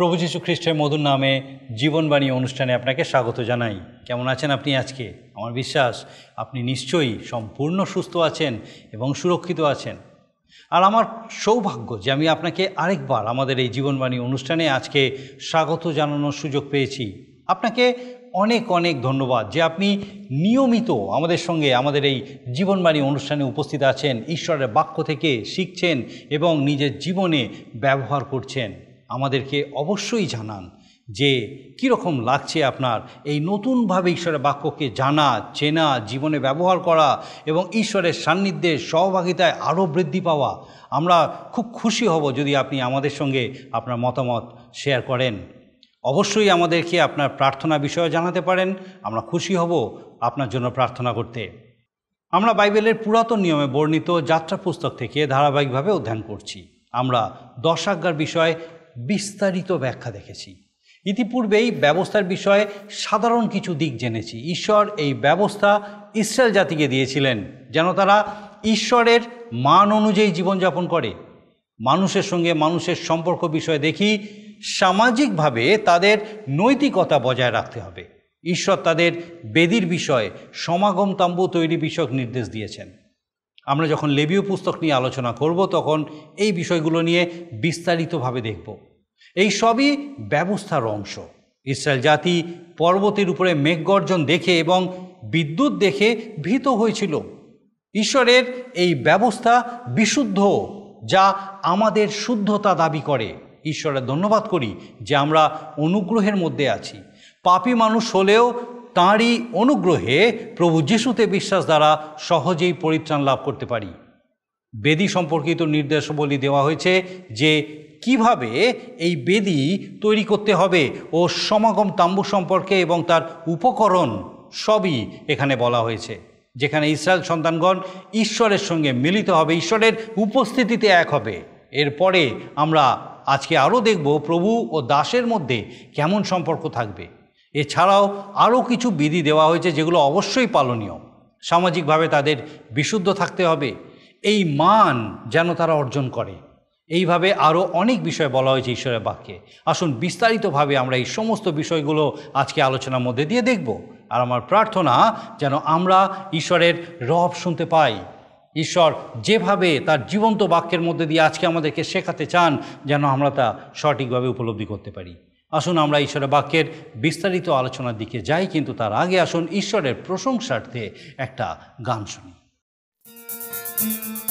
প্রভু যীশু খ্রিস্টের মধুর নামে জীবনবাণী অনুষ্ঠানে আপনাকে স্বাগত জানাই কেমন আছেন আপনি আজকে আমার বিশ্বাস আপনি নিশ্চয়ই সম্পূর্ণ সুস্থ আছেন এবং সুরক্ষিত আছেন আর আমার সৌভাগ্য যে আমি আপনাকে আরেকবার আমাদের এই জীবনবাণী অনুষ্ঠানে আজকে স্বাগত জানানোর সুযোগ পেয়েছি আপনাকে অনেক অনেক ধন্যবাদ যে আপনি নিয়মিত আমাদের সঙ্গে আমাদের এই জীবনবাণী অনুষ্ঠানে উপস্থিত আছেন ঈশ্বরের বাক্য থেকে শিখছেন এবং নিজের জীবনে ব্যবহার করছেন আমাদেরকে অবশ্যই জানান যে কীরকম লাগছে আপনার এই নতুনভাবে ঈশ্বরের বাক্যকে জানা চেনা জীবনে ব্যবহার করা এবং ঈশ্বরের সান্নিধ্যে সহভাগিতায় আরও বৃদ্ধি পাওয়া আমরা খুব খুশি হব যদি আপনি আমাদের সঙ্গে আপনার মতামত শেয়ার করেন অবশ্যই আমাদেরকে আপনার প্রার্থনা বিষয়ে জানাতে পারেন আমরা খুশি হব আপনার জন্য প্রার্থনা করতে আমরা বাইবেলের পুরাতন নিয়মে বর্ণিত যাত্রা পুস্তক থেকে ধারাবাহিকভাবে অধ্যয়ন করছি আমরা দশ আজ্ঞার বিষয়ে বিস্তারিত ব্যাখ্যা দেখেছি ইতিপূর্বে এই ব্যবস্থার বিষয়ে সাধারণ কিছু দিক জেনেছি ঈশ্বর এই ব্যবস্থা ইসরায়েল জাতিকে দিয়েছিলেন যেন তারা ঈশ্বরের মান অনুযায়ী জীবনযাপন করে মানুষের সঙ্গে মানুষের সম্পর্ক বিষয়ে দেখি সামাজিকভাবে তাদের নৈতিকতা বজায় রাখতে হবে ঈশ্বর তাদের বেদির বিষয়ে সমাগম তাম্বু তৈরি বিষয়ক নির্দেশ দিয়েছেন আমরা যখন লেবীয় পুস্তক নিয়ে আলোচনা করব তখন এই বিষয়গুলো নিয়ে বিস্তারিতভাবে দেখব এই সবই ব্যবস্থার অংশ ইসরায়েল জাতি পর্বতের উপরে মেঘগর্জন দেখে এবং বিদ্যুৎ দেখে ভীত হয়েছিল ঈশ্বরের এই ব্যবস্থা বিশুদ্ধ যা আমাদের শুদ্ধতা দাবি করে ঈশ্বরের ধন্যবাদ করি যে আমরা অনুগ্রহের মধ্যে আছি পাপি মানুষ হলেও তাঁরই অনুগ্রহে প্রভু যিশুতে বিশ্বাস দ্বারা সহজেই পরিত্রাণ লাভ করতে পারি বেদি সম্পর্কিত নির্দেশাবলী দেওয়া হয়েছে যে কিভাবে এই বেদি তৈরি করতে হবে ও সমাগম তাম্বু সম্পর্কে এবং তার উপকরণ সবই এখানে বলা হয়েছে যেখানে ইসরায়েল সন্তানগণ ঈশ্বরের সঙ্গে মিলিত হবে ঈশ্বরের উপস্থিতিতে এক হবে এরপরে আমরা আজকে আরও দেখব প্রভু ও দাসের মধ্যে কেমন সম্পর্ক থাকবে এছাড়াও আরও কিছু বিধি দেওয়া হয়েছে যেগুলো অবশ্যই পালনীয় সামাজিকভাবে তাদের বিশুদ্ধ থাকতে হবে এই মান যেন তারা অর্জন করে এইভাবে আরও অনেক বিষয় বলা হয়েছে ঈশ্বরের বাক্যে আসুন বিস্তারিতভাবে আমরা এই সমস্ত বিষয়গুলো আজকে আলোচনার মধ্যে দিয়ে দেখব আর আমার প্রার্থনা যেন আমরা ঈশ্বরের রব শুনতে পাই ঈশ্বর যেভাবে তার জীবন্ত বাক্যের মধ্যে দিয়ে আজকে আমাদেরকে শেখাতে চান যেন আমরা তা সঠিকভাবে উপলব্ধি করতে পারি আসুন আমরা ঈশ্বরের বাক্যের বিস্তারিত আলোচনার দিকে যাই কিন্তু তার আগে আসুন ঈশ্বরের প্রশংসার্থে একটা গান শুনি Thank you.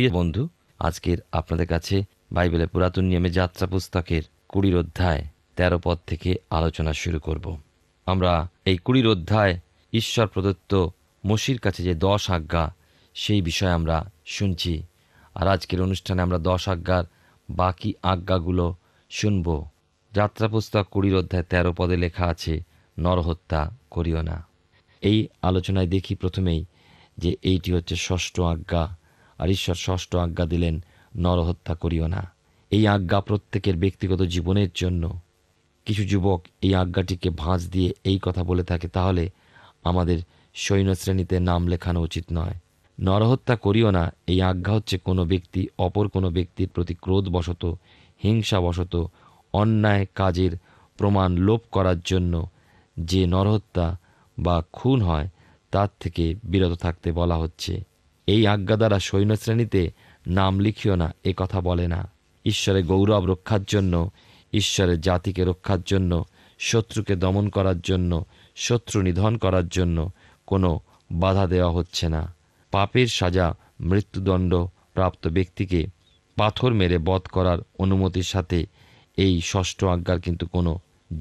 প্রিয় বন্ধু আজকের আপনাদের কাছে বাইবেলের পুরাতন নিয়মে যাত্রা পুস্তকের কুড়ির অধ্যায় তেরো পদ থেকে আলোচনা শুরু করব আমরা এই কুড়ির অধ্যায় ঈশ্বর প্রদত্ত মসির কাছে যে দশ আজ্ঞা সেই বিষয়ে আমরা শুনছি আর আজকের অনুষ্ঠানে আমরা দশ আজ্ঞার বাকি আজ্ঞাগুলো শুনব যাত্রা পুস্তক কুড়ির অধ্যায় তেরো পদে লেখা আছে নরহত্যা করিও না এই আলোচনায় দেখি প্রথমেই যে এইটি হচ্ছে ষষ্ঠ আজ্ঞা আর ঈশ্বর ষষ্ঠ আজ্ঞা দিলেন নরহত্যা করিও না এই আজ্ঞা প্রত্যেকের ব্যক্তিগত জীবনের জন্য কিছু যুবক এই আজ্ঞাটিকে ভাঁজ দিয়ে এই কথা বলে থাকে তাহলে আমাদের সৈন্যশ্রেণীতে নাম লেখানো উচিত নয় নরহত্যা করিও না এই আজ্ঞা হচ্ছে কোনো ব্যক্তি অপর কোনো ব্যক্তির প্রতি ক্রোধবশত হিংসাবশত অন্যায় কাজের প্রমাণ লোপ করার জন্য যে নরহত্যা বা খুন হয় তার থেকে বিরত থাকতে বলা হচ্ছে এই আজ্ঞা দ্বারা সৈন্যশ্রেণীতে নাম লিখিও না এ কথা বলে না ঈশ্বরের গৌরব রক্ষার জন্য ঈশ্বরের জাতিকে রক্ষার জন্য শত্রুকে দমন করার জন্য শত্রু নিধন করার জন্য কোনো বাধা দেওয়া হচ্ছে না পাপের সাজা মৃত্যুদণ্ড প্রাপ্ত ব্যক্তিকে পাথর মেরে বধ করার অনুমতির সাথে এই ষষ্ঠ আজ্ঞার কিন্তু কোনো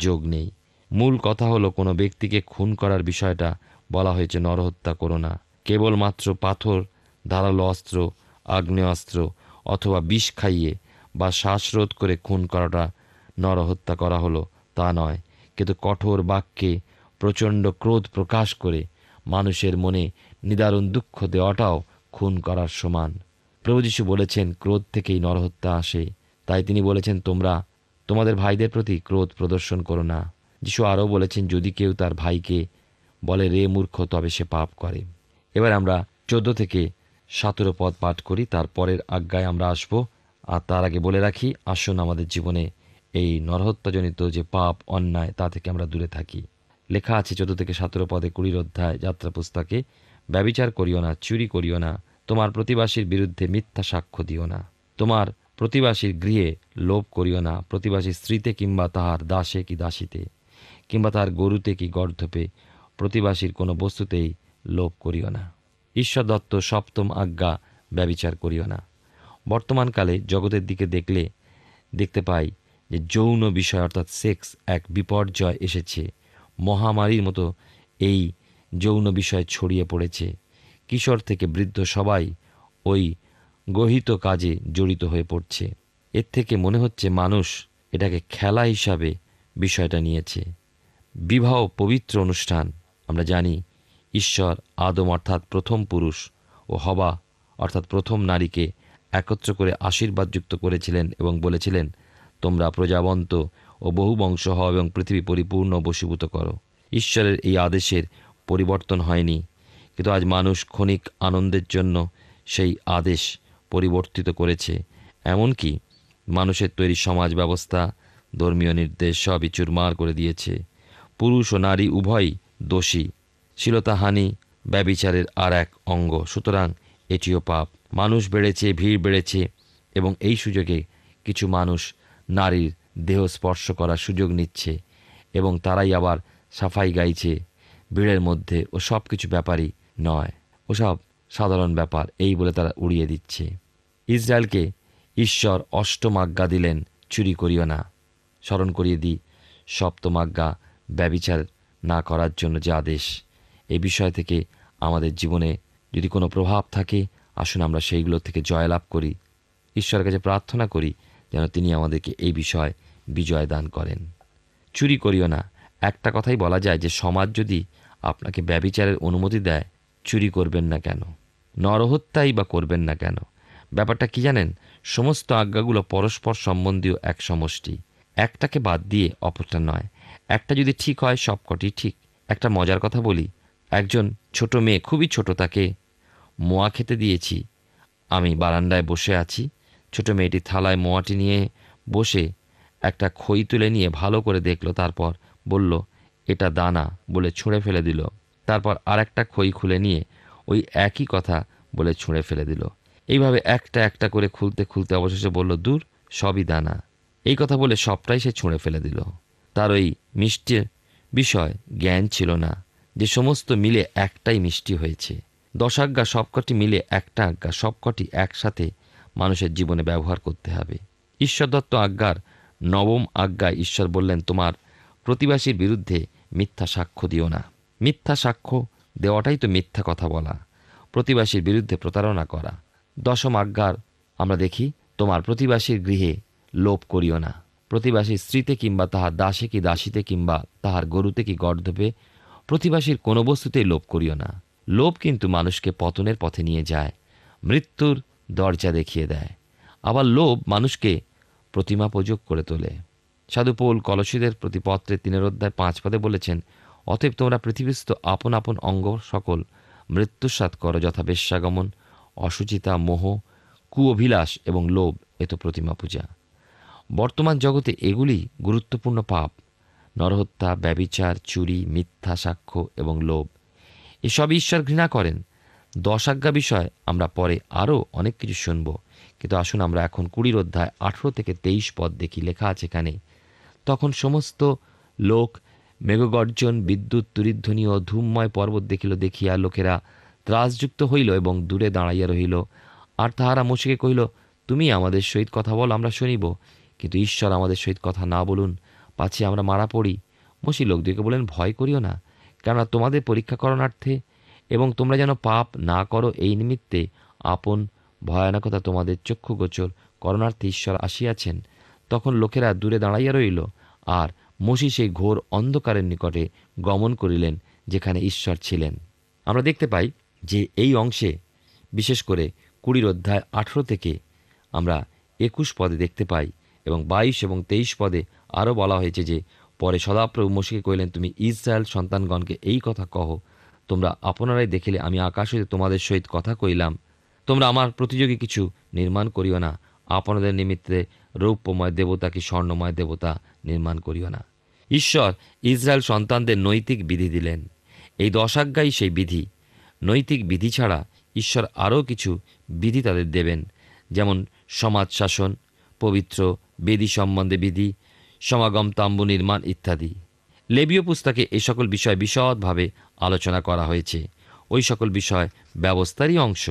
যোগ নেই মূল কথা হলো কোনো ব্যক্তিকে খুন করার বিষয়টা বলা হয়েছে নরহত্যা করো না কেবলমাত্র পাথর ধারালো অস্ত্র আগ্নেয়াস্ত্র অথবা বিষ খাইয়ে বা শ্বাসরোধ করে খুন করাটা নরহত্যা করা হলো তা নয় কিন্তু কঠোর বাক্যে প্রচণ্ড ক্রোধ প্রকাশ করে মানুষের মনে নিদারুণ দুঃখ দেওয়াটাও খুন করার সমান প্রভু যীশু বলেছেন ক্রোধ থেকেই নরহত্যা আসে তাই তিনি বলেছেন তোমরা তোমাদের ভাইদের প্রতি ক্রোধ প্রদর্শন করো না যিশু আরও বলেছেন যদি কেউ তার ভাইকে বলে রে মূর্খ তবে সে পাপ করে এবার আমরা চোদ্দ থেকে সতেরো পদ পাঠ করি তারপরের আজ্ঞায় আমরা আসব আর তার আগে বলে রাখি আসুন আমাদের জীবনে এই নরহত্যাজনিত যে পাপ অন্যায় তা থেকে আমরা দূরে থাকি লেখা আছে চোদ্দ থেকে সতেরো পদে কুড়ির অধ্যায় যাত্রা পুস্তকে ব্যবিচার করিও না চুরি করিও না তোমার প্রতিবাসীর বিরুদ্ধে মিথ্যা সাক্ষ্য দিও না তোমার প্রতিবাসীর গৃহে লোভ করিও না প্রতিবাসীর স্ত্রীতে কিংবা তাহার দাসে কি দাসীতে কিংবা তাহার গরুতে কি গর্ধপে প্রতিবাসীর কোনো বস্তুতেই লোভ করিও না ঈশ্বরদত্ত সপ্তম আজ্ঞা ব্যবিচার করিও না বর্তমানকালে জগতের দিকে দেখলে দেখতে পাই যে যৌন বিষয় অর্থাৎ সেক্স এক বিপর্যয় এসেছে মহামারীর মতো এই যৌন বিষয় ছড়িয়ে পড়েছে কিশোর থেকে বৃদ্ধ সবাই ওই গহিত কাজে জড়িত হয়ে পড়ছে এর থেকে মনে হচ্ছে মানুষ এটাকে খেলা হিসাবে বিষয়টা নিয়েছে বিবাহ পবিত্র অনুষ্ঠান আমরা জানি ঈশ্বর আদম অর্থাৎ প্রথম পুরুষ ও হবা অর্থাৎ প্রথম নারীকে একত্র করে আশীর্বাদযুক্ত করেছিলেন এবং বলেছিলেন তোমরা প্রজাবন্ত ও বহু বংশ হও এবং পৃথিবী পরিপূর্ণ বশীভূত করো ঈশ্বরের এই আদেশের পরিবর্তন হয়নি কিন্তু আজ মানুষ ক্ষণিক আনন্দের জন্য সেই আদেশ পরিবর্তিত করেছে এমনকি মানুষের তৈরি সমাজ ব্যবস্থা ধর্মীয় নির্দেশ সবই চুরমার করে দিয়েছে পুরুষ ও নারী উভয়ই দোষী শ্লীলতাহানি ব্যবিচারের আর এক অঙ্গ সুতরাং এটিও পাপ মানুষ বেড়েছে ভিড় বেড়েছে এবং এই সুযোগে কিছু মানুষ নারীর দেহ স্পর্শ করার সুযোগ নিচ্ছে এবং তারাই আবার সাফাই গাইছে ভিড়ের মধ্যে ও সব কিছু ব্যাপারই নয় ওসব সাধারণ ব্যাপার এই বলে তারা উড়িয়ে দিচ্ছে ইসরায়েলকে ঈশ্বর অষ্টম আজ্ঞা দিলেন চুরি করিও না স্মরণ করিয়ে দিই সপ্তম আজ্ঞা ব্যবিচার না করার জন্য যে আদেশ এ বিষয় থেকে আমাদের জীবনে যদি কোনো প্রভাব থাকে আসুন আমরা সেইগুলো থেকে জয়লাভ করি ঈশ্বরের কাছে প্রার্থনা করি যেন তিনি আমাদেরকে এই বিষয় বিজয় দান করেন চুরি করিও না একটা কথাই বলা যায় যে সমাজ যদি আপনাকে ব্যবিচারের অনুমতি দেয় চুরি করবেন না কেন নরহত্যাই বা করবেন না কেন ব্যাপারটা কি জানেন সমস্ত আজ্ঞাগুলো পরস্পর সম্বন্ধীয় এক সমষ্টি একটাকে বাদ দিয়ে অপরটা নয় একটা যদি ঠিক হয় সবকটি ঠিক একটা মজার কথা বলি একজন ছোট মেয়ে খুবই ছোট তাকে মোয়া খেতে দিয়েছি আমি বারান্দায় বসে আছি ছোট মেয়েটি থালায় মোয়াটি নিয়ে বসে একটা খই তুলে নিয়ে ভালো করে দেখলো তারপর বলল এটা দানা বলে ছুঁড়ে ফেলে দিল তারপর আর একটা খই খুলে নিয়ে ওই একই কথা বলে ছুঁড়ে ফেলে দিল এইভাবে একটা একটা করে খুলতে খুলতে অবশেষে বলল দূর সবই দানা এই কথা বলে সবটাই সে ছুঁড়ে ফেলে দিল তার ওই মিষ্টির বিষয় জ্ঞান ছিল না যে সমস্ত মিলে একটাই মিষ্টি হয়েছে দশ আজ্ঞা সবকটি মিলে একটা আজ্ঞা সবকটি একসাথে মানুষের জীবনে ব্যবহার করতে হবে ঈশ্বরদত্ত আজ্ঞার নবম আজ্ঞায় ঈশ্বর বললেন তোমার প্রতিবাসীর বিরুদ্ধে মিথ্যা সাক্ষ্য দিও না মিথ্যা সাক্ষ্য দেওয়াটাই তো মিথ্যা কথা বলা প্রতিবাসীর বিরুদ্ধে প্রতারণা করা দশম আজ্ঞার আমরা দেখি তোমার প্রতিবাসীর গৃহে লোভ করিও না প্রতিবাসীর স্ত্রীতে কিংবা তাহার দাসে কি দাসীতে কিংবা তাহার গরুতে কি গর্ধপে প্রতিবাসীর কোনো বস্তুতেই লোভ করিও না লোভ কিন্তু মানুষকে পতনের পথে নিয়ে যায় মৃত্যুর দরজা দেখিয়ে দেয় আবার লোভ মানুষকে প্রতিমা প্রযোগ করে তোলে সাধুপৌল কলসীদের প্রতি পত্রে তিনের অধ্যায় পাঁচ পদে বলেছেন অতএব তোমরা পৃথিবীস্থ আপন আপন অঙ্গ সকল মৃত্যুস্বাদ করো যথা বেশ্যাগমন অসুচিতা মোহ কুঅভিলাষ এবং লোভ এত প্রতিমা পূজা বর্তমান জগতে এগুলি গুরুত্বপূর্ণ পাপ নরহত্যা ব্যবিচার চুরি মিথ্যা সাক্ষ্য এবং লোভ এসব ঈশ্বর ঘৃণা করেন দশাজ্ঞা বিষয় আমরা পরে আরও অনেক কিছু শুনব কিন্তু আসুন আমরা এখন কুড়ির অধ্যায় আঠেরো থেকে তেইশ পদ দেখি লেখা আছে এখানে তখন সমস্ত লোক মেঘগর্জন বিদ্যুৎ তুরিধ্বনি ও ধূমময় পর্বত দেখিল দেখিয়া লোকেরা ত্রাসযুক্ত হইল এবং দূরে দাঁড়াইয়া রহিল আর তাহারা মোশিকে কহিল তুমি আমাদের সহিত কথা বল আমরা শুনিব কিন্তু ঈশ্বর আমাদের সহিত কথা না বলুন পাছে আমরা মারা পড়ি মসি লোকদেরকে বলেন ভয় করিও না কেননা তোমাদের পরীক্ষা করণার্থে এবং তোমরা যেন পাপ না করো এই নিমিত্তে আপন ভয়ানকতা তোমাদের চক্ষুগোচর করণার্থে ঈশ্বর আসিয়াছেন তখন লোকেরা দূরে দাঁড়াইয়া রইল আর মসি সেই ঘোর অন্ধকারের নিকটে গমন করিলেন যেখানে ঈশ্বর ছিলেন আমরা দেখতে পাই যে এই অংশে বিশেষ করে কুড়ির অধ্যায় আঠেরো থেকে আমরা একুশ পদে দেখতে পাই এবং বাইশ এবং তেইশ পদে আরও বলা হয়েছে যে পরে সদাপ্রভু মশিকে কইলেন তুমি ইসরায়েল সন্তানগণকে এই কথা কহ তোমরা আপনারাই দেখিলে আমি আকাশ হইতে তোমাদের সহিত কথা কইলাম তোমরা আমার প্রতিযোগী কিছু নির্মাণ করিও না আপনাদের নিমিত্তে রৌপ্যময় দেবতা কি স্বর্ণময় দেবতা নির্মাণ করিও না ঈশ্বর ইসরায়েল সন্তানদের নৈতিক বিধি দিলেন এই দশাজ্ঞাই সেই বিধি নৈতিক বিধি ছাড়া ঈশ্বর আরও কিছু বিধি তাদের দেবেন যেমন সমাজ শাসন পবিত্র বেদি সম্বন্ধে বিধি সমাগম তাম্বু নির্মাণ ইত্যাদি লেবীয় পুস্তকে এ সকল বিষয় বিশদভাবে আলোচনা করা হয়েছে ওই সকল বিষয় ব্যবস্থারই অংশ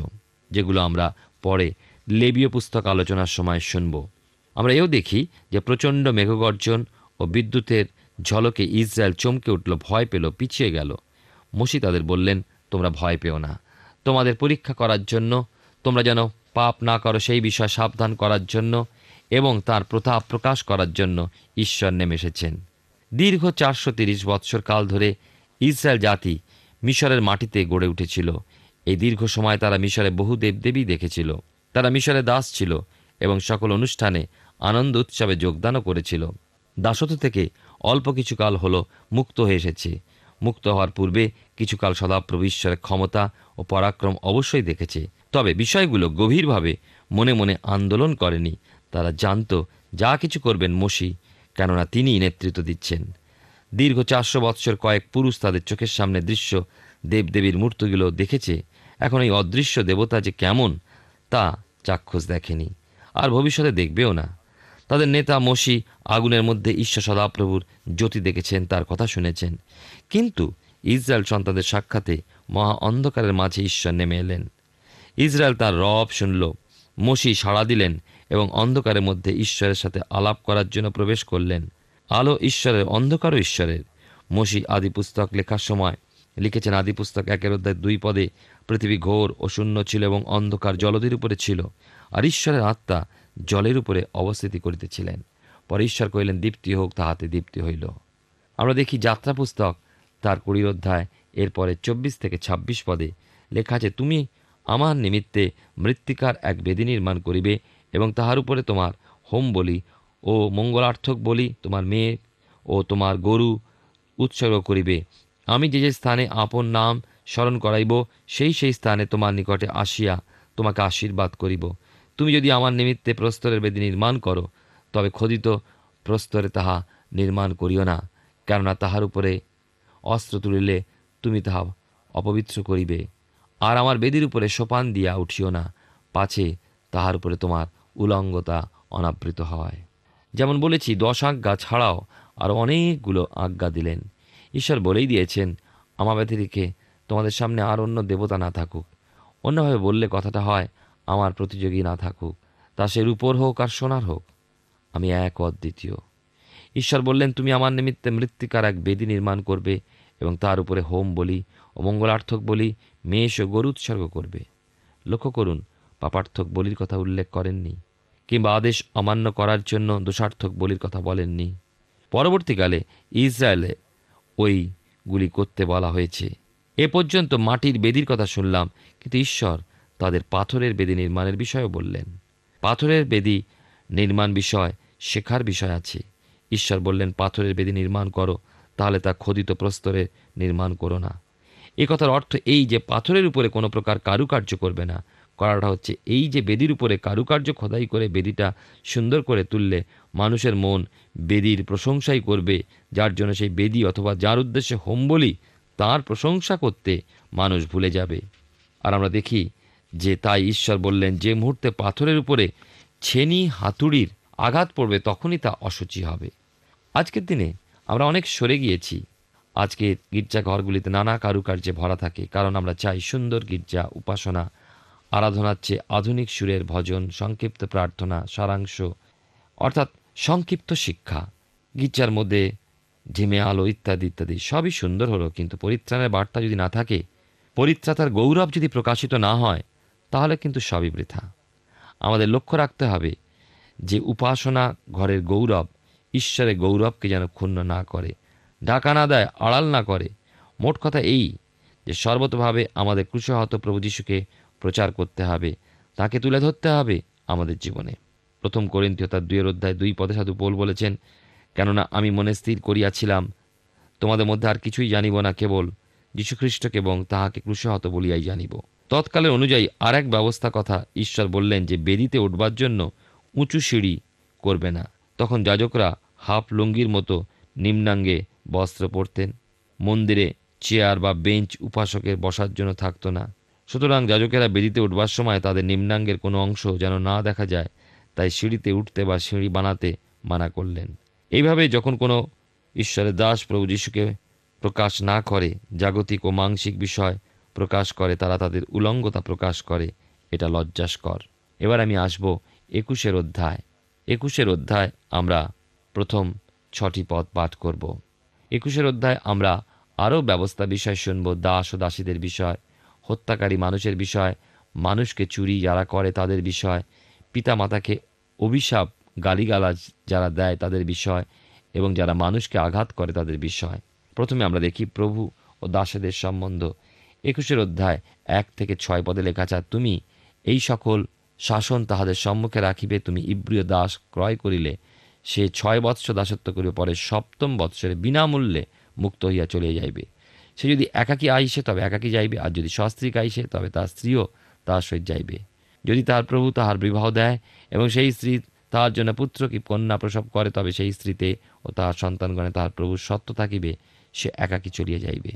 যেগুলো আমরা পরে লেবীয় পুস্তক আলোচনার সময় শুনব আমরা এও দেখি যে প্রচণ্ড মেঘগর্জন ও বিদ্যুতের ঝলকে ইসরায়েল চমকে উঠল ভয় পেল পিছিয়ে গেল মসি তাদের বললেন তোমরা ভয় পেও না তোমাদের পরীক্ষা করার জন্য তোমরা যেন পাপ না করো সেই বিষয় সাবধান করার জন্য এবং তার প্রথা প্রকাশ করার জন্য ঈশ্বর নেমে এসেছেন দীর্ঘ চারশো তিরিশ বৎসর কাল ধরে ইসরায়েল জাতি মিশরের মাটিতে গড়ে উঠেছিল এই দীর্ঘ সময় তারা মিশরে বহু দেবদেবী দেখেছিল তারা মিশরে দাস ছিল এবং সকল অনুষ্ঠানে আনন্দ উৎসবে যোগদানও করেছিল দাসত্ব থেকে অল্প কিছুকাল হল মুক্ত হয়ে এসেছে মুক্ত হওয়ার পূর্বে কিছুকাল সদাপ্রভু ঈশ্বরের ক্ষমতা ও পরাক্রম অবশ্যই দেখেছে তবে বিষয়গুলো গভীরভাবে মনে মনে আন্দোলন করেনি তারা জানত যা কিছু করবেন মসি কেননা তিনিই নেতৃত্ব দিচ্ছেন দীর্ঘ চারশো বৎসর কয়েক পুরুষ তাদের চোখের সামনে দৃশ্য দেবদেবীর মূর্তিগুলো দেখেছে এখন এই অদৃশ্য দেবতা যে কেমন তা চাক্ষুষ দেখেনি আর ভবিষ্যতে দেখবেও না তাদের নেতা মসি আগুনের মধ্যে ঈশ্বর সদাপ্রভুর জ্যোতি দেখেছেন তার কথা শুনেছেন কিন্তু ইসরায়েল সন্তানদের সাক্ষাতে মহা অন্ধকারের মাঝে ঈশ্বর নেমে এলেন ইসরায়েল তার রব শুনল মসি সাড়া দিলেন এবং অন্ধকারের মধ্যে ঈশ্বরের সাথে আলাপ করার জন্য প্রবেশ করলেন আলো ঈশ্বরের অন্ধকারও ঈশ্বরের মসি আদি পুস্তক লেখার সময় লিখেছেন আদি পুস্তক একের অধ্যায় দুই পদে পৃথিবী ঘোর ও শূন্য ছিল এবং অন্ধকার জলদের উপরে ছিল আর ঈশ্বরের আত্মা জলের উপরে অবস্থিতি করিতেছিলেন পরে ঈশ্বর কহিলেন দীপ্তি হোক তাহাতে দীপ্তি হইল আমরা দেখি যাত্রা পুস্তক তার কুড়ির অধ্যায় এরপরে চব্বিশ থেকে ছাব্বিশ পদে লেখা আছে তুমি আমার নিমিত্তে মৃত্তিকার এক বেদি নির্মাণ করিবে এবং তাহার উপরে তোমার হোম বলি ও মঙ্গলার্থক বলি তোমার মেয়ে ও তোমার গরু উৎসর্গ করিবে আমি যে যে স্থানে আপন নাম স্মরণ করাইব সেই সেই স্থানে তোমার নিকটে আসিয়া তোমাকে আশীর্বাদ করিব তুমি যদি আমার নিমিত্তে প্রস্তরের বেদী নির্মাণ করো তবে খোদিত প্রস্তরে তাহা নির্মাণ করিও না কেননা তাহার উপরে অস্ত্র তুলিলে তুমি তাহা অপবিত্র করিবে আর আমার বেদির উপরে সোপান দিয়া উঠিও না পাছে তাহার উপরে তোমার উলঙ্গতা অনাবৃত হয় যেমন বলেছি দশ আজ্ঞা ছাড়াও আর অনেকগুলো আজ্ঞা দিলেন ঈশ্বর বলেই দিয়েছেন আমার তোমাদের সামনে আর অন্য দেবতা না থাকুক অন্যভাবে বললে কথাটা হয় আমার প্রতিযোগী না থাকুক তা সে রূপর হোক আর সোনার হোক আমি এক অদ্বিতীয় ঈশ্বর বললেন তুমি আমার নিমিত্তে মৃত্তিকার এক বেদি নির্মাণ করবে এবং তার উপরে হোম বলি ও মঙ্গলার্থক বলি মেষ ও গরু উৎসর্গ করবে লক্ষ্য করুন পাপার্থক বলির কথা উল্লেখ করেননি কিংবা আদেশ অমান্য করার জন্য দোষার্থক বলির কথা বলেননি পরবর্তীকালে ইসরায়েলে ওই গুলি করতে বলা হয়েছে এ পর্যন্ত মাটির বেদির কথা শুনলাম কিন্তু ঈশ্বর তাদের পাথরের বেদি নির্মাণের বিষয়ে বললেন পাথরের বেদি নির্মাণ বিষয় শেখার বিষয় আছে ঈশ্বর বললেন পাথরের বেদি নির্মাণ করো তাহলে তা খোদিত প্রস্তরে নির্মাণ করো না এ কথার অর্থ এই যে পাথরের উপরে কোনো প্রকার কারুকার্য করবে না করাটা হচ্ছে এই যে বেদির উপরে কারুকার্য খোদাই করে বেদিটা সুন্দর করে তুললে মানুষের মন বেদির প্রশংসাই করবে যার জন্য সেই বেদি অথবা যার উদ্দেশ্যে হোম বলি তার প্রশংসা করতে মানুষ ভুলে যাবে আর আমরা দেখি যে তাই ঈশ্বর বললেন যে মুহূর্তে পাথরের উপরে ছেনি হাতুড়ির আঘাত পড়বে তখনই তা অসুচি হবে আজকের দিনে আমরা অনেক সরে গিয়েছি আজকে গির্জা ঘরগুলিতে নানা কারুকার্যে ভরা থাকে কারণ আমরা চাই সুন্দর গির্জা উপাসনা আরাধনার চেয়ে আধুনিক সুরের ভজন সংক্ষিপ্ত প্রার্থনা সারাংশ অর্থাৎ সংক্ষিপ্ত শিক্ষা গির্জার মধ্যে ঝিমে আলো ইত্যাদি ইত্যাদি সবই সুন্দর হলো কিন্তু পরিত্রাণের বার্তা যদি না থাকে পরিত্রাতার গৌরব যদি প্রকাশিত না হয় তাহলে কিন্তু সবই বৃথা আমাদের লক্ষ্য রাখতে হবে যে উপাসনা ঘরের গৌরব ঈশ্বরের গৌরবকে যেন ক্ষুণ্ণ না করে ডাকা না দেয় আড়াল না করে মোট কথা এই যে সর্বতভাবে আমাদের ক্রুশহত প্রভু যীশুকে প্রচার করতে হবে তাকে তুলে ধরতে হবে আমাদের জীবনে প্রথম করিন্থীয় তার দুইয়ের অধ্যায় দুই পদে সাধু পোল বলেছেন কেননা আমি মনে স্থির করিয়াছিলাম তোমাদের মধ্যে আর কিছুই জানিব না কেবল যীশুখ্রিস্টকে এবং তাহাকে ক্রুশহত বলিয়াই জানিব তৎকালের অনুযায়ী আর এক ব্যবস্থা কথা ঈশ্বর বললেন যে বেদিতে উঠবার জন্য উঁচু সিঁড়ি করবে না তখন যাজকরা হাফ লুঙ্গির মতো নিম্নাঙ্গে বস্ত্র পরতেন মন্দিরে চেয়ার বা বেঞ্চ উপাসকের বসার জন্য থাকতো না সুতরাং যাজকেরা বেদিতে উঠবার সময় তাদের নিম্নাঙ্গের কোনো অংশ যেন না দেখা যায় তাই সিঁড়িতে উঠতে বা সিঁড়ি বানাতে মানা করলেন এইভাবে যখন কোনো ঈশ্বরের দাস প্রভু যীশুকে প্রকাশ না করে জাগতিক ও মাংসিক বিষয় প্রকাশ করে তারা তাদের উলঙ্গতা প্রকাশ করে এটা লজ্জাস্কর এবার আমি আসব একুশের অধ্যায় একুশের অধ্যায় আমরা প্রথম ছটি পদ পাঠ করব একুশের অধ্যায় আমরা আরও ব্যবস্থা বিষয় শুনব দাস ও দাসীদের বিষয় হত্যাকারী মানুষের বিষয় মানুষকে চুরি যারা করে তাদের বিষয় পিতামাতাকে অভিশাপ গালিগালাজ যারা দেয় তাদের বিষয় এবং যারা মানুষকে আঘাত করে তাদের বিষয় প্রথমে আমরা দেখি প্রভু ও দাসেদের সম্বন্ধ একুশের অধ্যায় এক থেকে ছয় পদে লেখা আছে তুমি এই সকল শাসন তাহাদের সম্মুখে রাখিবে তুমি ইব্রিয় দাস ক্রয় করিলে সে ছয় বৎসর দাসত্ব করিবে পরে সপ্তম বৎসরে বিনামূল্যে মুক্ত হইয়া চলে যাইবে সে যদি একাকী আইসে তবে একাকী যাইবে আর যদি সস্ত্রীক আইসে তবে তার স্ত্রীও তাহার সহিত যাইবে যদি তাহার প্রভু তাহার বিবাহ দেয় এবং সেই স্ত্রী তাহার জন্য পুত্র কি কন্যা প্রসব করে তবে সেই স্ত্রীতে ও তাহার সন্তানগণে তাহার প্রভুর সত্য থাকিবে সে একাকী চলিয়া যাইবে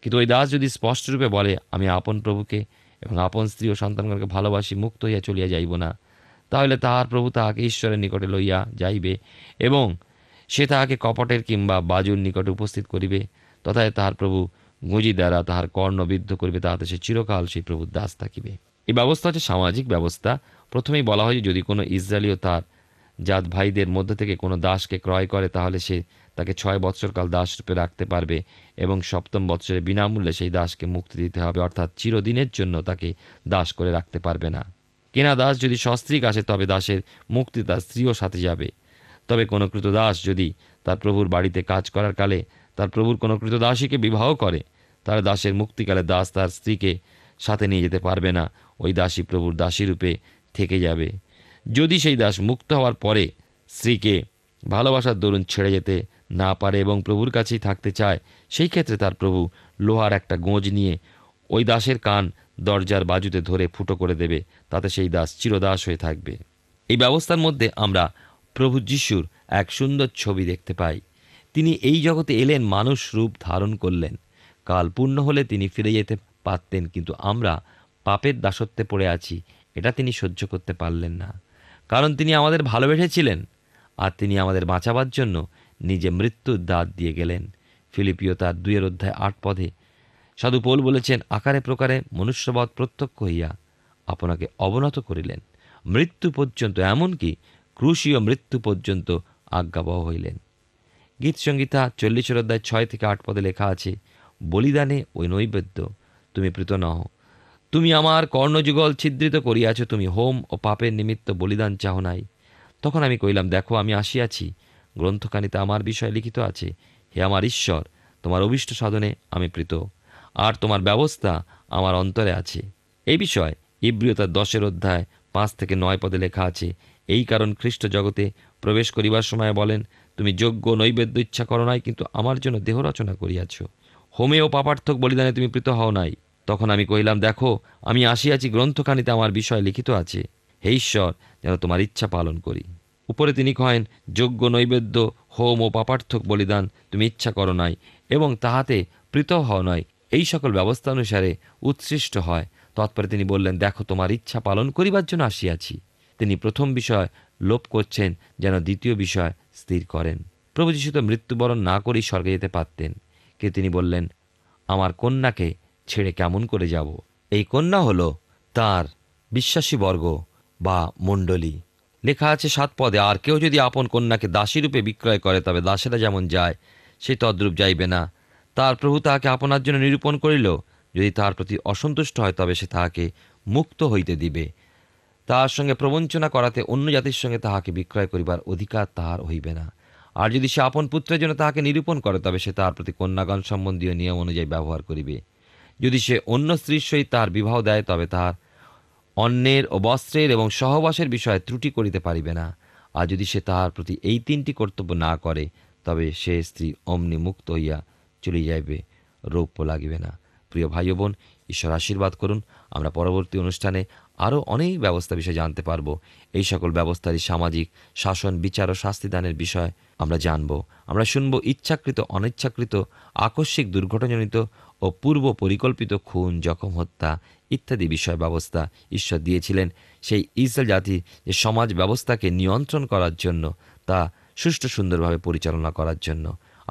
কিন্তু ওই দাস যদি স্পষ্টরূপে বলে আমি আপন প্রভুকে এবং আপন স্ত্রী ও সন্তানগণকে ভালোবাসি মুক্ত হইয়া চলিয়া যাইব না তাহলে তাহার প্রভু তাহাকে ঈশ্বরের নিকটে লইয়া যাইবে এবং সে তাহাকে কপটের কিংবা বাজুর নিকটে উপস্থিত করিবে তথায় তাহার প্রভু গুঁজি দ্বারা তাহার কর্ণবিদ্ধ করবে তাহাতে সে চিরকাল সেই প্রভুর দাস থাকিবে এই ব্যবস্থা হচ্ছে সামাজিক ব্যবস্থা প্রথমেই বলা হয় যে যদি কোনো ইসরায়েলীয় তার জাত ভাইদের মধ্যে থেকে কোনো দাসকে ক্রয় করে তাহলে সে তাকে ছয় বৎসরকাল দাসরূপে রাখতে পারবে এবং সপ্তম বৎসরে বিনামূল্যে সেই দাসকে মুক্তি দিতে হবে অর্থাৎ চিরদিনের জন্য তাকে দাস করে রাখতে পারবে না কেনা দাস যদি সস্ত্রীক আসে তবে দাসের মুক্তি তার স্ত্রীও সাথে যাবে তবে কোনো কৃতদাস যদি তার প্রভুর বাড়িতে কাজ করার কালে তার প্রভুর কোনো কৃতদাসীকে বিবাহ করে তার দাসের মুক্তিকালে দাস তার স্ত্রীকে সাথে নিয়ে যেতে পারবে না ওই দাসী প্রভুর দাসী রূপে থেকে যাবে যদি সেই দাস মুক্ত হওয়ার পরে স্ত্রীকে ভালোবাসার দরুন ছেড়ে যেতে না পারে এবং প্রভুর কাছেই থাকতে চায় সেই ক্ষেত্রে তার প্রভু লোহার একটা গোঁজ নিয়ে ওই দাসের কান দরজার বাজুতে ধরে ফুটো করে দেবে তাতে সেই দাস চিরদাস হয়ে থাকবে এই ব্যবস্থার মধ্যে আমরা প্রভু যিশুর এক সুন্দর ছবি দেখতে পাই তিনি এই জগতে এলেন মানুষ রূপ ধারণ করলেন কাল পূর্ণ হলে তিনি ফিরে যেতে পারতেন কিন্তু আমরা পাপের দাসত্বে পড়ে আছি এটা তিনি সহ্য করতে পারলেন না কারণ তিনি আমাদের ভালোবেসেছিলেন আর তিনি আমাদের বাঁচাবার জন্য নিজে মৃত্যুর দাঁত দিয়ে গেলেন ফিলিপিও তার দুয়ের অধ্যায় আট পদে সাধু পোল বলেছেন আকারে প্রকারে মনুষ্যবাদ প্রত্যক্ষ হইয়া আপনাকে অবনত করিলেন মৃত্যু পর্যন্ত এমনকি ক্রুশীয় মৃত্যু পর্যন্ত আজ্ঞাবহ হইলেন গীতসংগীতা চল্লিশের অধ্যায় ছয় থেকে আট পদে লেখা আছে বলিদানে ওই নৈবেদ্য তুমি প্রীত নহ তুমি আমার কর্ণযুগল ছিদ্রিত করিয়াছ তুমি হোম ও পাপের নিমিত্ত বলিদান চাহ নাই তখন আমি কইলাম দেখো আমি আসিয়াছি গ্রন্থখানিতে আমার বিষয় লিখিত আছে হে আমার ঈশ্বর তোমার অভিষ্ট সাধনে আমি প্রীত আর তোমার ব্যবস্থা আমার অন্তরে আছে এই বিষয় ইব্রিয়তার দশের অধ্যায় পাঁচ থেকে নয় পদে লেখা আছে এই কারণ খ্রিস্ট জগতে প্রবেশ করিবার সময় বলেন তুমি যোগ্য নৈবেদ্য ইচ্ছা করো নাই কিন্তু আমার জন্য দেহ রচনা করিয়াছ হোমেও পাপার্থক বলিদানে তুমি প্রীত হও নাই তখন আমি কহিলাম দেখো আমি আসিয়াছি গ্রন্থখানিতে আমার বিষয় লিখিত আছে হে ঈশ্বর যেন তোমার ইচ্ছা পালন করি উপরে তিনি কহেন যোগ্য নৈবেদ্য হোম ও পাপার্থক বলিদান তুমি ইচ্ছা করো নাই এবং তাহাতে প্রীত হও নয় এই সকল ব্যবস্থা অনুসারে উৎসৃষ্ট হয় তৎপরে তিনি বললেন দেখো তোমার ইচ্ছা পালন করিবার জন্য আসিয়াছি তিনি প্রথম বিষয় লোপ করছেন যেন দ্বিতীয় বিষয় স্থির করেন প্রভু তো মৃত্যুবরণ না করেই স্বর্গে যেতে পারতেন কে তিনি বললেন আমার কন্যাকে ছেড়ে কেমন করে যাব এই কন্যা হল তার বিশ্বাসী বর্গ বা মণ্ডলী লেখা আছে সাত পদে আর কেউ যদি আপন কন্যাকে দাসীরূপে বিক্রয় করে তবে দাসেরা যেমন যায় সে তদ্রূপ যাইবে না তার প্রভু তাহাকে আপনার জন্য নিরূপণ করিল যদি তাহার প্রতি অসন্তুষ্ট হয় তবে সে তাহাকে মুক্ত হইতে দিবে তাহার সঙ্গে প্রবঞ্চনা করাতে অন্য জাতির সঙ্গে তাহাকে বিক্রয় করিবার অধিকার তাহার হইবে না আর যদি সে আপন পুত্রের জন্য তাহাকে নিরূপণ করে তবে সে তাহার প্রতি কন্যাগণ সম্বন্ধীয় নিয়ম অনুযায়ী ব্যবহার করিবে যদি সে অন্য স্ত্রীর সহিত তাহার বিবাহ দেয় তবে তাহার অন্যের ও বস্ত্রের এবং সহবাসের বিষয়ে ত্রুটি করিতে পারিবে না আর যদি সে তাহার প্রতি এই তিনটি কর্তব্য না করে তবে সে স্ত্রী অমনি মুক্ত হইয়া চলে যাইবে রৌপ্য লাগিবে না প্রিয় ভাই বোন ঈশ্বর আশীর্বাদ করুন আমরা পরবর্তী অনুষ্ঠানে আরও অনেক ব্যবস্থা বিষয়ে জানতে পারব এই সকল ব্যবস্থারই সামাজিক শাসন বিচার ও শাস্তিদানের বিষয় আমরা জানব আমরা শুনব ইচ্ছাকৃত অনিচ্ছাকৃত আকস্মিক দুর্ঘটনাজনিত ও পূর্ব পরিকল্পিত খুন জখম হত্যা ইত্যাদি বিষয় ব্যবস্থা ঈশ্বর দিয়েছিলেন সেই ইসরায়েল জাতি যে সমাজ ব্যবস্থাকে নিয়ন্ত্রণ করার জন্য তা সুষ্ঠু সুন্দরভাবে পরিচালনা করার জন্য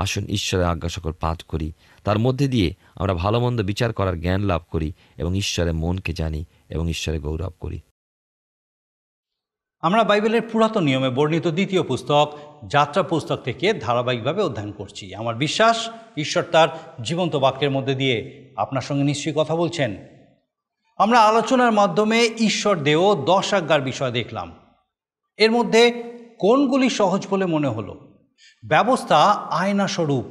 আসুন ঈশ্বরের আজ্ঞা সকল পাঠ করি তার মধ্যে দিয়ে আমরা ভালো মন্দ বিচার করার জ্ঞান লাভ করি এবং ঈশ্বরের মনকে জানি এবং ঈশ্বরে গৌরব করি আমরা বাইবেলের পুরাতন নিয়মে বর্ণিত দ্বিতীয় পুস্তক যাত্রা পুস্তক থেকে ধারাবাহিকভাবে অধ্যয়ন করছি আমার বিশ্বাস ঈশ্বর তার জীবন্ত বাক্যের মধ্যে দিয়ে আপনার সঙ্গে নিশ্চয়ই কথা বলছেন আমরা আলোচনার মাধ্যমে ঈশ্বর দেও দশ আজ্ঞার বিষয় দেখলাম এর মধ্যে কোনগুলি সহজ বলে মনে হলো ব্যবস্থা আয়নাস্বরূপ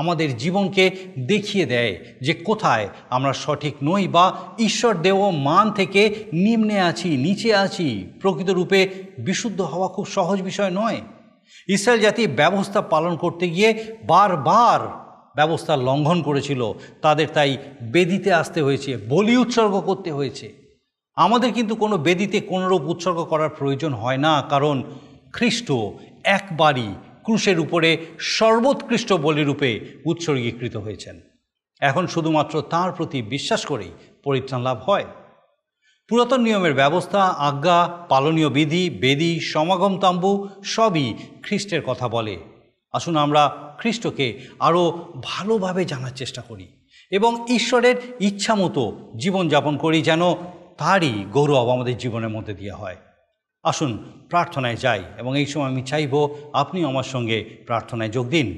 আমাদের জীবনকে দেখিয়ে দেয় যে কোথায় আমরা সঠিক নই বা ঈশ্বর দেও মান থেকে নিম্নে আছি নিচে আছি প্রকৃত রূপে বিশুদ্ধ হওয়া খুব সহজ বিষয় নয় ইসরায়েল জাতি ব্যবস্থা পালন করতে গিয়ে বারবার ব্যবস্থা লঙ্ঘন করেছিল তাদের তাই বেদিতে আসতে হয়েছে বলি উৎসর্গ করতে হয়েছে আমাদের কিন্তু কোনো বেদিতে কোনোরূপ উৎসর্গ করার প্রয়োজন হয় না কারণ খ্রিস্ট একবারই ক্রুশের উপরে সর্বোৎকৃষ্ট বলিরূপে উৎসর্গীকৃত হয়েছেন এখন শুধুমাত্র তার প্রতি বিশ্বাস করেই পরিত্রাণ লাভ হয় পুরাতন নিয়মের ব্যবস্থা আজ্ঞা পালনীয় বিধি বেদি সমাগম তাম্বু সবই খ্রিস্টের কথা বলে আসুন আমরা খ্রিস্টকে আরও ভালোভাবে জানার চেষ্টা করি এবং ঈশ্বরের ইচ্ছামতো জীবনযাপন করি যেন তারই গৌরব আমাদের জীবনের মধ্যে দিয়ে হয় আসুন প্রার্থনায় যাই এবং এই সময় আমি চাইব আপনিও আমার সঙ্গে প্রার্থনায় যোগ দিন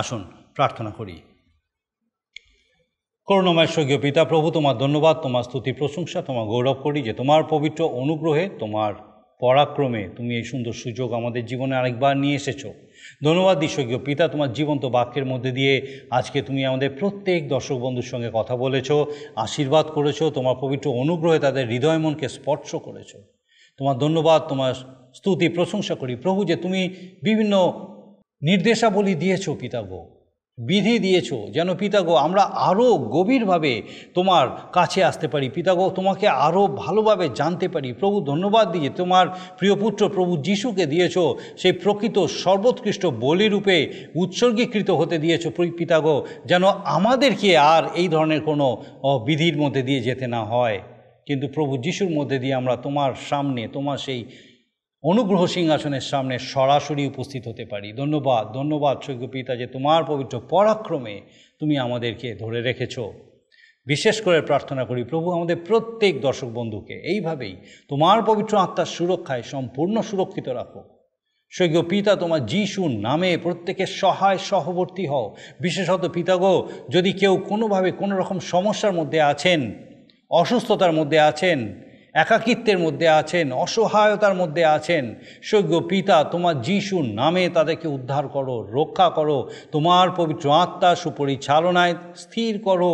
আসুন প্রার্থনা করি করুণময় স্বর্গীয় পিতা প্রভু তোমার ধন্যবাদ তোমার স্তুতি প্রশংসা তোমার গৌরব করি যে তোমার পবিত্র অনুগ্রহে তোমার পরাক্রমে তুমি এই সুন্দর সুযোগ আমাদের জীবনে আরেকবার নিয়ে এসেছো ধন্যবাদ দিস্বর্গীয় পিতা তোমার জীবন্ত বাক্যের মধ্যে দিয়ে আজকে তুমি আমাদের প্রত্যেক দর্শক বন্ধুর সঙ্গে কথা বলেছ আশীর্বাদ করেছো তোমার পবিত্র অনুগ্রহে তাদের হৃদয় মনকে স্পর্শ করেছো তোমার ধন্যবাদ তোমার স্তুতি প্রশংসা করি প্রভু যে তুমি বিভিন্ন নির্দেশাবলী দিয়েছো পিতাগো বিধি দিয়েছো যেন পিতাগো আমরা আরও গভীরভাবে তোমার কাছে আসতে পারি পিতাগো তোমাকে আরও ভালোভাবে জানতে পারি প্রভু ধন্যবাদ দিয়ে তোমার প্রিয় পুত্র প্রভু যিশুকে দিয়েছ সেই প্রকৃত সর্বোৎকৃষ্ট বলিরূপে উৎসর্গীকৃত হতে দিয়েছ পিতাগো যেন আমাদেরকে আর এই ধরনের কোনো বিধির মধ্যে দিয়ে যেতে না হয় কিন্তু প্রভু যিশুর মধ্যে দিয়ে আমরা তোমার সামনে তোমার সেই অনুগ্রহ সিংহাসনের সামনে সরাসরি উপস্থিত হতে পারি ধন্যবাদ ধন্যবাদ সৈক্য পিতা যে তোমার পবিত্র পরাক্রমে তুমি আমাদেরকে ধরে রেখেছ বিশেষ করে প্রার্থনা করি প্রভু আমাদের প্রত্যেক দর্শক বন্ধুকে এইভাবেই তোমার পবিত্র আত্মার সুরক্ষায় সম্পূর্ণ সুরক্ষিত রাখো সৈক্য পিতা তোমার যিশুর নামে প্রত্যেকের সহায় সহবর্তী হও বিশেষত পিতাগো যদি কেউ কোনোভাবে কোনো রকম সমস্যার মধ্যে আছেন অসুস্থতার মধ্যে আছেন একাকিত্বের মধ্যে আছেন অসহায়তার মধ্যে আছেন সৈক্য পিতা তোমার যিশুর নামে তাদেরকে উদ্ধার করো রক্ষা করো তোমার পবিত্র আত্মা সুপরিচালনায় স্থির করো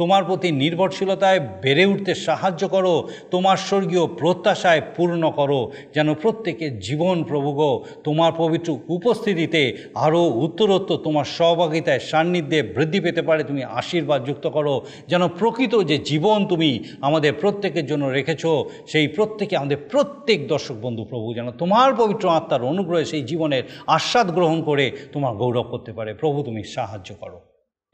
তোমার প্রতি নির্ভরশীলতায় বেড়ে উঠতে সাহায্য করো তোমার স্বর্গীয় প্রত্যাশায় পূর্ণ করো যেন প্রত্যেকের জীবন প্রভুগ তোমার পবিত্র উপস্থিতিতে আরও উত্তরোত্তর তোমার সহভাগিতায় সান্নিধ্যে বৃদ্ধি পেতে পারে তুমি আশীর্বাদ যুক্ত করো যেন প্রকৃত যে জীবন তুমি আমাদের প্রত্যেকের জন্য রেখেছো সেই প্রত্যেকে আমাদের প্রত্যেক দর্শক বন্ধু প্রভু যেন তোমার পবিত্র আত্মার অনুগ্রহে সেই জীবনের আস্বাদ গ্রহণ করে তোমার গৌরব করতে পারে প্রভু তুমি সাহায্য করো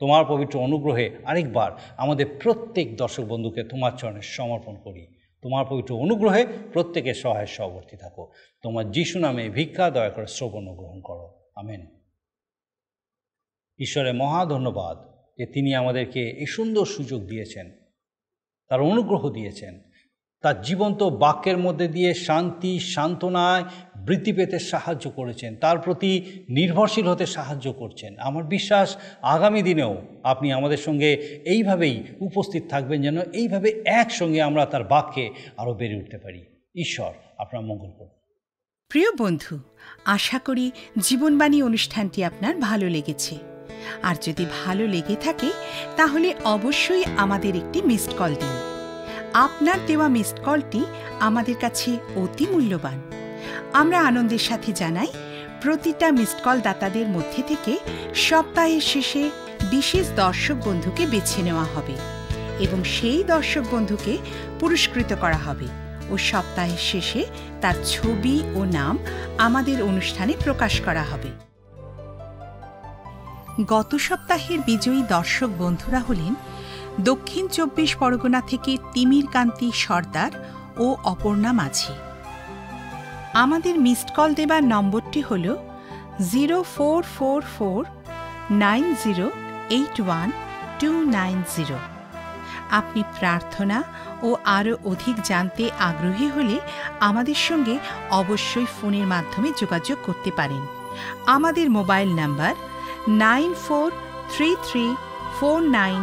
তোমার পবিত্র অনুগ্রহে আরেকবার আমাদের প্রত্যেক দর্শক বন্ধুকে তোমার চরণে সমর্পণ করি তোমার পবিত্র অনুগ্রহে প্রত্যেকের সহায় সহবর্তী থাকো তোমার যিশু নামে ভিক্ষা দয়া করে শ্রবণ গ্রহণ করো আমেন ঈশ্বরের মহা ধন্যবাদ যে তিনি আমাদেরকে এই সুন্দর সুযোগ দিয়েছেন তার অনুগ্রহ দিয়েছেন তার জীবন্ত বাক্যের মধ্যে দিয়ে শান্তি সান্ত্বনায় বৃদ্ধি পেতে সাহায্য করেছেন তার প্রতি নির্ভরশীল হতে সাহায্য করছেন আমার বিশ্বাস আগামী দিনেও আপনি আমাদের সঙ্গে এইভাবেই উপস্থিত থাকবেন যেন এইভাবে একসঙ্গে আমরা তার বাক্যে আরও বেড়ে উঠতে পারি ঈশ্বর আপনার মঙ্গল করুন প্রিয় বন্ধু আশা করি জীবনবাণী অনুষ্ঠানটি আপনার ভালো লেগেছে আর যদি ভালো লেগে থাকে তাহলে অবশ্যই আমাদের একটি মিসড কল দিন আপনার দেওয়া মিসড কলটি আমাদের কাছে অতি মূল্যবান আমরা আনন্দের সাথে জানাই প্রতিটা মিসড কল দাতাদের মধ্যে থেকে সপ্তাহের শেষে বিশেষ দর্শক বন্ধুকে বেছে নেওয়া হবে এবং সেই দর্শক বন্ধুকে পুরস্কৃত করা হবে ও সপ্তাহের শেষে তার ছবি ও নাম আমাদের অনুষ্ঠানে প্রকাশ করা হবে গত সপ্তাহের বিজয়ী দর্শক বন্ধুরা হলেন দক্ষিণ চব্বিশ পরগনা থেকে তিমির কান্তি সর্দার ও অপর্ণা মাঝি আমাদের মিসড কল দেবার নম্বরটি হল zero four four four nine zero eight one two nine zero আপনি প্রার্থনা ও আরও অধিক জানতে আগ্রহী হলে আমাদের সঙ্গে অবশ্যই ফোনের মাধ্যমে যোগাযোগ করতে পারেন আমাদের mobile number nine four three three four nine